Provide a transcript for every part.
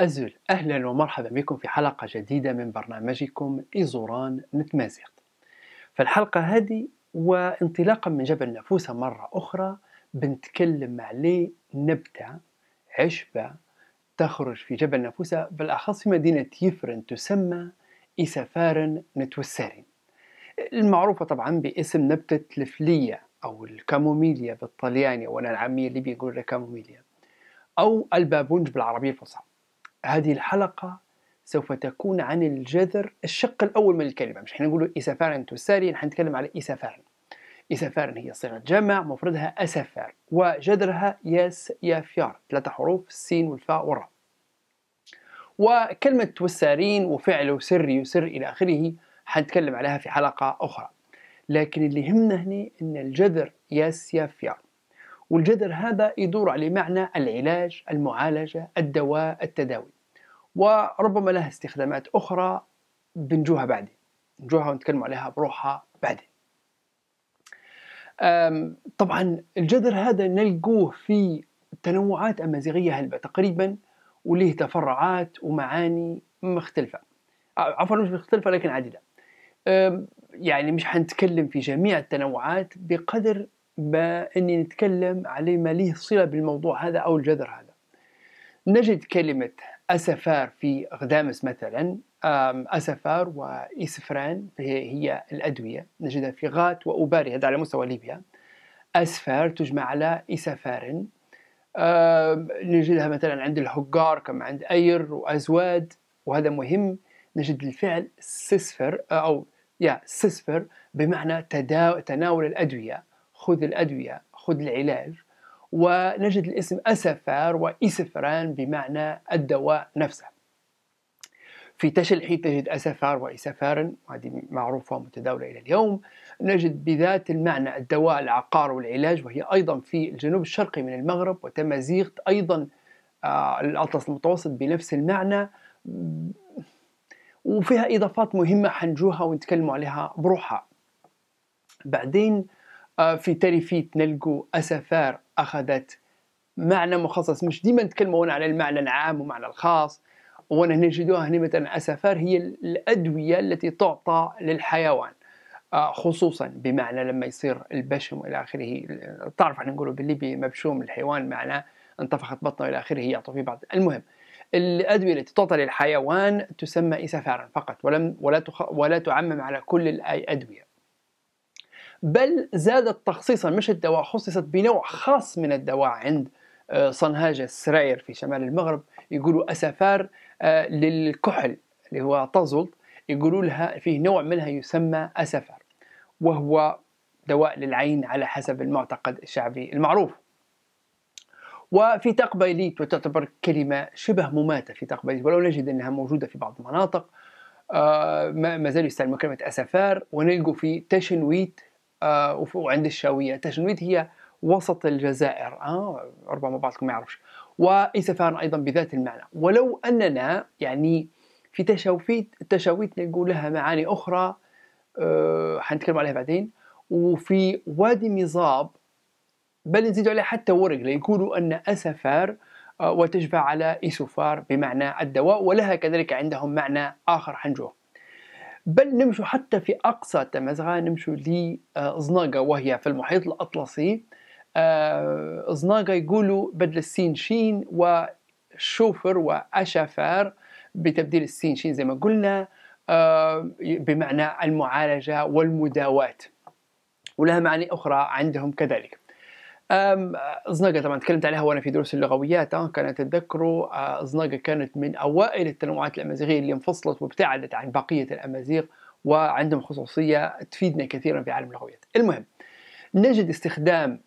أزول أهلا ومرحبا بكم في حلقة جديدة من برنامجكم إيزوران نتمازق فالحلقة هذه وانطلاقا من جبل نافوسة مرة أخرى بنتكلم عليه نبتة عشبة تخرج في جبل نافوسة بالأخص في مدينة يفرن تسمى إسفارن نتوسارين المعروفة طبعا باسم نبتة الفلية أو الكاموميليا بالطلياني وأنا العامية اللي بيقول كاموميليا أو البابونج بالعربية الفصحى هذه الحلقة سوف تكون عن الجذر الشق الأول من الكلمة مش حنقولوا إسفارن تساري حنتكلم على إسفارن إسفارن هي صيغة جمع مفردها أسفار وجذرها ياس يافيار ثلاثة حروف السين والفاء والراء وكلمة توسارين وفعل وسر يسر إلى آخره حنتكلم عليها في حلقة أخرى لكن اللي يهمنا هنا أن الجذر ياس يافيار والجذر هذا يدور على معنى العلاج المعالجة الدواء التداوي وربما لها استخدامات أخرى بنجوها بعدين نجوها ونتكلم عليها بروحها بعدين طبعا الجذر هذا نلقوه في تنوعات أمازيغية هلبة تقريبا وليه تفرعات ومعاني مختلفة عفوا مش مختلفة لكن عديدة يعني مش حنتكلم في جميع التنوعات بقدر بأني نتكلم على ما ليه صلة بالموضوع هذا أو الجذر هذا نجد كلمة أسفار في غدامس مثلا أسفار وإسفران فهي هي الأدوية نجدها في غات وأوباري هذا على مستوى ليبيا أسفار تجمع على إسفار نجدها مثلا عند الحجار كما عند أير وأزواد وهذا مهم نجد الفعل سسفر آه، أو يا سسفر بمعنى تناول الأدوية خذ الأدوية خذ العلاج ونجد الاسم أسفار وإسفران بمعنى الدواء نفسه في تشل تجد أسفار وإسفار وهذه معروفة ومتداولة إلى اليوم نجد بذات المعنى الدواء العقار والعلاج وهي أيضا في الجنوب الشرقي من المغرب وتمازيغت أيضا آه، الأطلس المتوسط بنفس المعنى وفيها إضافات مهمة حنجوها ونتكلموا عليها بروحها بعدين آه، في تريفيت نلقوا اسفار اخذت معنى مخصص مش ديما نتكلموا على المعنى العام ومعنى الخاص وهنا نجدها هنا مثلا اسفار هي الادويه التي تعطى للحيوان آه، خصوصا بمعنى لما يصير البشم والى اخره تعرف احنا نقولوا بالليبي مبشوم الحيوان معناه انتفخت بطنه الى اخره يعطوا في بعض المهم الادويه التي تعطى للحيوان تسمى اسفارا فقط ولم ولا ولا تعمم على كل الادويه بل زادت تخصيصا مش الدواء خصصت بنوع خاص من الدواء عند آه، صنهاجة السراير في شمال المغرب يقولوا أسفار آه، للكحل اللي هو تزلط يقولوا لها فيه نوع منها يسمى أسفار وهو دواء للعين على حسب المعتقد الشعبي المعروف وفي تقبيليت وتعتبر كلمة شبه مماتة في تقبيليت ولو نجد أنها موجودة في بعض المناطق آه ما زال يستعمل كلمة أسفار ونلقوا في تشنويت آه، وعند الشاوية تجنيد هي وسط الجزائر آه، ربما بعضكم ما يعرفش وإسفهان أيضا بذات المعنى ولو أننا يعني في تشاويت تشاويت نقول لها معاني أخرى آه، حنتكلم عليها بعدين وفي وادي مزاب بل نزيد عليها حتى ورق ليقولوا أن أسفار وتشبع على إيسوفار بمعنى الدواء ولها كذلك عندهم معنى آخر حنجوه بل نمشوا حتى في أقصى تمازغة نمشوا لزناقة آه، وهي في المحيط الأطلسي آه، زناقة يقولوا بدل السين شين وشوفر وأشافار بتبديل السين شين زي ما قلنا آه، بمعنى المعالجة والمداواة ولها معاني أخرى عندهم كذلك زنقة طبعا تكلمت عليها وانا في دروس اللغويات كانت اتذكره أه، زنقة كانت من اوائل التنوعات الامازيغية اللي انفصلت وابتعدت عن بقية الامازيغ وعندهم خصوصية تفيدنا كثيرا في عالم اللغويات. المهم نجد استخدام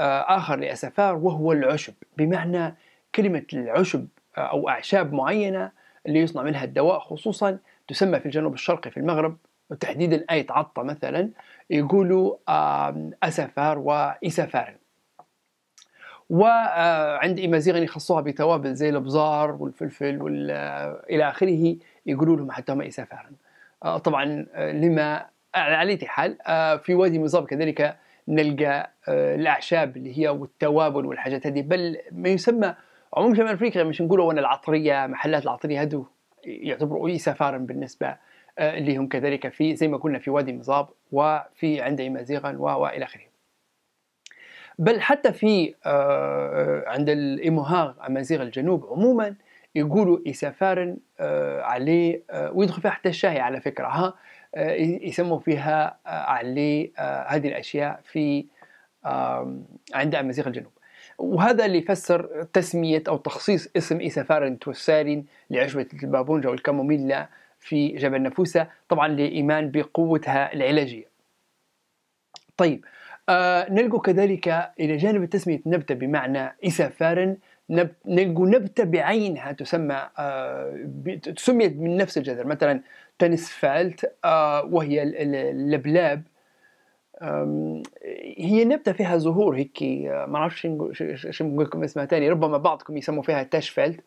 أه، اخر لاسفار وهو العشب بمعنى كلمة العشب أه، او اعشاب معينة اللي يصنع منها الدواء خصوصا تسمى في الجنوب الشرقي في المغرب وتحديدا اي تعطى مثلا يقولوا أسفار وإسفار وعند آه، إمازيغن يخصوها بتوابل زي البزار والفلفل آه، إلى آخره يقولوا لهم حتى هم إسفار آه، طبعا لما على أي حال في وادي مزاب كذلك نلقى الأعشاب اللي هي والتوابل والحاجات هذه بل ما يسمى عموم شمال أفريقيا مش نقولوا أنا العطرية محلات العطرية هذو يعتبروا إسفار بالنسبة آه، اللي هم كذلك في زي ما قلنا في وادي مزاب وفي عند إمازيغا وإلى آخره بل حتى في آه، آه، عند الإمهاغ أمازيغ الجنوب عموما يقولوا إسافار عليه ويدخل فيها حتى الشاهي على فكرة ها يسموا فيها عليه هذه الأشياء في عند أمازيغ الجنوب وهذا اللي يفسر تسمية أو تخصيص اسم إسافار توسارين لعشبة البابونجا والكاموميلا في جبل نافوسة طبعا لإيمان بقوتها العلاجية طيب آه نلقوا كذلك إلى جانب تسمية نبتة بمعنى إسافار نب... نلقوا نبتة بعينها تسمى آه تسميت من نفس الجذر مثلا تنسفالت آه وهي اللبلاب هي نبتة فيها زهور هيك آه، ما نعرفش شنو نقول لكم اسمها تاني ربما بعضكم يسموا فيها تشفلت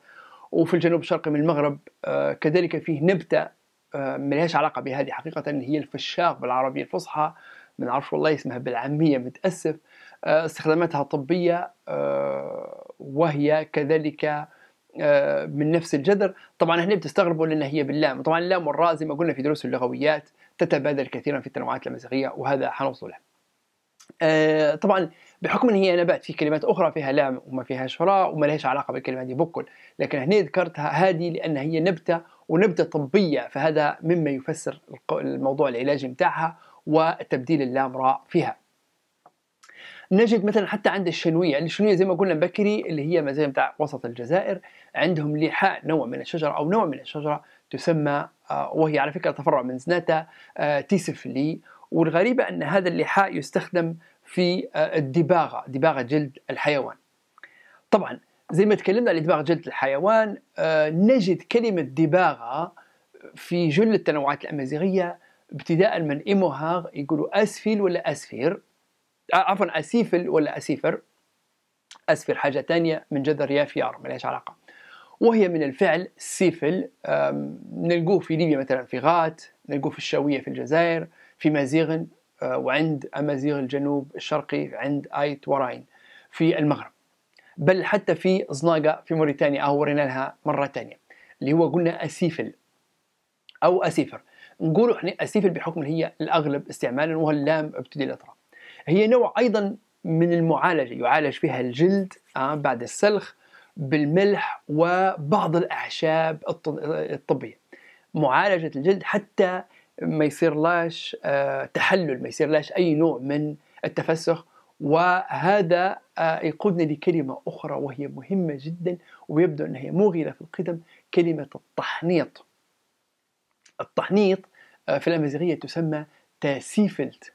وفي الجنوب الشرقي من المغرب آه، كذلك فيه نبتة آه، ما لهاش علاقة بهذه حقيقة هي الفشاق بالعربية الفصحى ما عرف والله اسمها بالعامية متأسف آه، استخداماتها طبية وهي كذلك من نفس الجذر طبعا هنا بتستغربوا لأن هي باللام طبعا اللام والراء زي ما قلنا في دروس اللغويات تتبادل كثيرا في التنوعات الامازيغيه وهذا حنوصل له طبعا بحكم ان هي نبات في كلمات اخرى فيها لام وما فيهاش راء وما لهاش علاقه بالكلمه دي بكل لكن هنا ذكرتها هذه لان هي نبته ونبته طبيه فهذا مما يفسر الموضوع العلاجي متاعها وتبديل اللام راء فيها نجد مثلا حتى عند الشنويه، الشنويه زي ما قلنا بكري اللي هي مزايا بتاع وسط الجزائر عندهم لحاء نوع من الشجره او نوع من الشجره تسمى آه، وهي على فكره تفرع من زناتا آه، تيسفلي والغريبه ان هذا اللحاء يستخدم في آه، الدباغه دباغه جلد الحيوان طبعا زي ما تكلمنا عن دباغه جلد الحيوان آه، نجد كلمه دباغه في جل التنوعات الامازيغيه ابتداء من ايموهاغ يقولوا اسفل ولا اسفير آه، عفوا اسيفل ولا اسيفر اسفر حاجه ثانيه من جذر يافيار ما لهاش علاقه وهي من الفعل سيفل نلقوه في ليبيا مثلا في غات نلقوه في الشاويه في الجزائر في مازيغن آه، وعند أمازيغ الجنوب الشرقي عند آيت وراين في المغرب بل حتى في زناقة في موريتانيا أو ورينا لها مرة ثانية اللي هو قلنا أسيفل أو أسيفر نقولوا احنا أسيفل بحكم هي الأغلب استعمالا وهو اللام ابتدي الأطراف هي نوع أيضا من المعالجة يعالج فيها الجلد آه، بعد السلخ بالملح وبعض الأعشاب الطبية معالجة الجلد حتى ما يصيرلاش آه، تحلل ما يصيرلاش أي نوع من التفسخ وهذا آه، يقودنا لكلمة أخرى وهي مهمة جدا ويبدو أنها مغيرة في القدم كلمة التحنيط التحنيط آه، في الأمازيغية تسمى تاسيفلت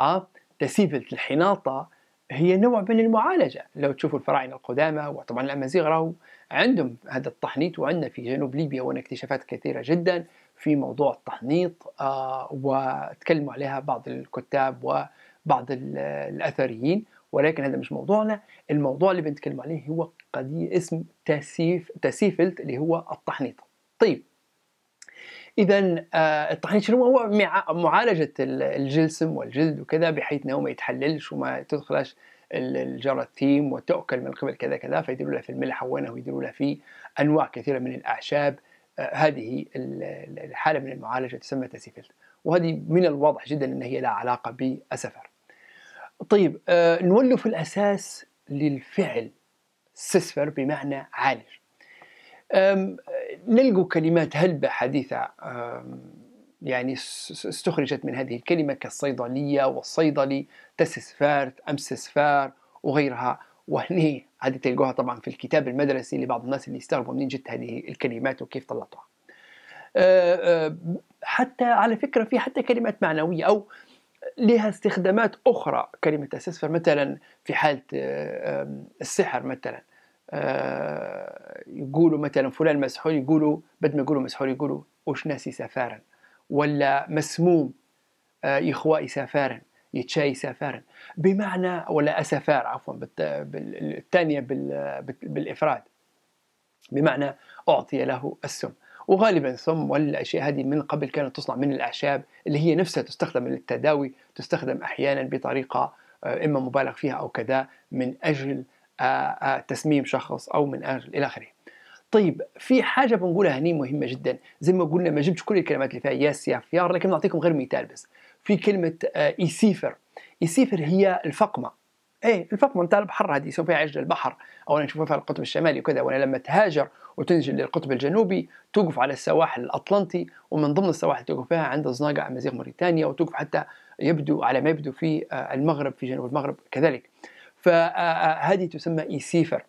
آه تاسيفلت الحناطة هي نوع من المعالجة لو تشوفوا الفراعنة القدامى وطبعا الأمازيغ راهو عندهم هذا التحنيط وعندنا في جنوب ليبيا اكتشافات كثيرة جدا في موضوع التحنيط آه، وتكلموا عليها بعض الكتاب وبعض الأثريين ولكن هذا مش موضوعنا الموضوع اللي بنتكلم عليه هو قضية اسم تاسيف تاسيفلت اللي هو التحنيط طيب اذا آه، التحنيط شنو هو معالجه الجلسم والجلد وكذا بحيث انه ما يتحللش وما تدخلش الجراثيم وتؤكل من قبل كذا كذا فيديروا لها في الملح وينه ويديروا لها في انواع كثيره من الاعشاب هذه الحالة من المعالجة تسمى تاسيفيلد وهذه من الواضح جدا أن هي لها علاقة بالسفر طيب آه، نولف الأساس للفعل سيسفر بمعنى عالج نلقوا كلمات هلبة حديثة يعني استخرجت من هذه الكلمة كالصيدلية والصيدلي تسسفارت أمسسفار وغيرها وهني عادي تلقوها طبعا في الكتاب المدرسي لبعض الناس اللي يستغربوا منين جت هذه الكلمات وكيف طلعتها أه، أه، حتى على فكرة في حتى كلمات معنوية أو لها استخدامات أخرى كلمة أساسفر مثلا في حالة أه، السحر مثلا يقولوا مثلا فلان مسحور يقولوا بدل ما يقولوا مسحور يقولوا وش ناسي سفارا ولا مسموم إخوائي سفارا يتشاي سافارا بمعنى ولا أسافار عفوا الثانية بالإفراد بمعنى أعطي له السم وغالبا السم والأشياء هذه من قبل كانت تصنع من الأعشاب اللي هي نفسها تستخدم للتداوي تستخدم أحيانا بطريقة آه، إما مبالغ فيها أو كذا من أجل آه، آه، تسميم شخص أو من أجل إلى آخره طيب في حاجه بنقولها هني مهمه جدا زي ما قلنا ما جبتش كل الكلمات اللي فيها ياس يا فيار لكن نعطيكم غير مثال بس في كلمه آه، يسيفر يسيفر هي الفقمه اي الفقمه نتاع البحر هذه سوف يعج البحر أو نشوفها في القطب الشمالي وكذا وأنا لما تهاجر وتنزل للقطب الجنوبي توقف على السواحل الاطلنطي ومن ضمن السواحل توقف فيها عند زناقة مزيغ موريتانيا وتوقف حتى يبدو على ما يبدو في آه، المغرب في جنوب المغرب كذلك فهذه آه، تسمى ايسيفر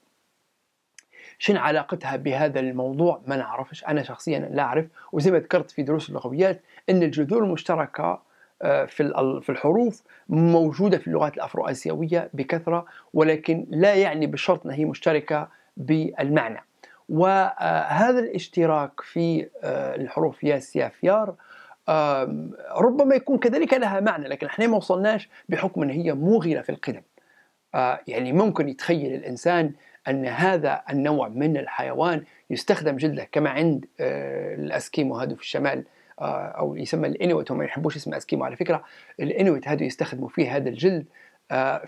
شن علاقتها بهذا الموضوع ما نعرفش انا شخصيا لا اعرف وزي ما ذكرت في دروس اللغويات ان الجذور المشتركه آه، في في الحروف موجوده في اللغات الافرو اسيويه بكثره ولكن لا يعني بشرط انها هي مشتركه بالمعنى وهذا آه، الاشتراك في آه، الحروف ياس ياف يار ربما يكون كذلك لها معنى لكن احنا ما وصلناش بحكم ان هي موغله في القدم يعني ممكن يتخيل الانسان ان هذا النوع من الحيوان يستخدم جدا كما عند الاسكيمو هذو في الشمال آه، او يسمى الانويت هم ما يحبوش اسم اسكيمو على فكره الانويت هذا يستخدموا فيه هذا الجلد آه،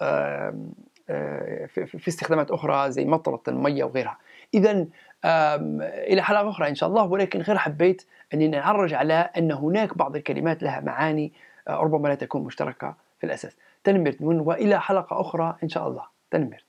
آه، في في استخدامات اخرى زي مطره الميه وغيرها اذا الى حلقه اخرى ان شاء الله ولكن غير حبيت اني نعرج على ان هناك بعض الكلمات لها معاني ربما لا تكون مشتركه في الاساس تنمرت من والى حلقه اخرى ان شاء الله تنمرت